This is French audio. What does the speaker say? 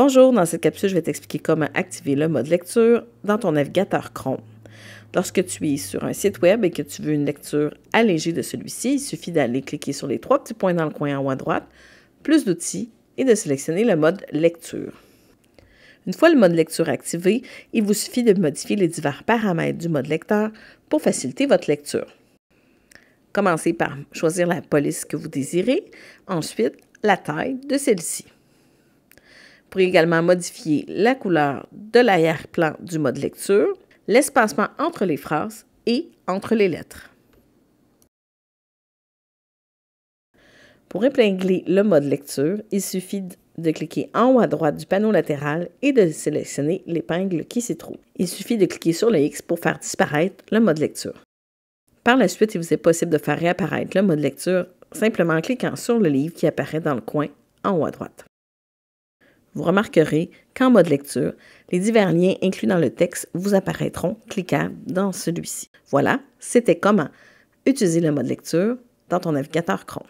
Bonjour, dans cette capsule, je vais t'expliquer comment activer le mode lecture dans ton navigateur Chrome. Lorsque tu es sur un site web et que tu veux une lecture allégée de celui-ci, il suffit d'aller cliquer sur les trois petits points dans le coin en haut à droite, plus d'outils et de sélectionner le mode lecture. Une fois le mode lecture activé, il vous suffit de modifier les divers paramètres du mode lecteur pour faciliter votre lecture. Commencez par choisir la police que vous désirez, ensuite la taille de celle-ci. Vous également modifier la couleur de l'arrière-plan du mode lecture, l'espacement entre les phrases et entre les lettres. Pour épingler le mode lecture, il suffit de cliquer en haut à droite du panneau latéral et de sélectionner l'épingle qui s'y trouve. Il suffit de cliquer sur le X pour faire disparaître le mode lecture. Par la suite, il vous est possible de faire réapparaître le mode lecture simplement en cliquant sur le livre qui apparaît dans le coin en haut à droite. Vous remarquerez qu'en mode lecture, les divers liens inclus dans le texte vous apparaîtront cliquables dans celui-ci. Voilà, c'était comment utiliser le mode lecture dans ton navigateur Chrome.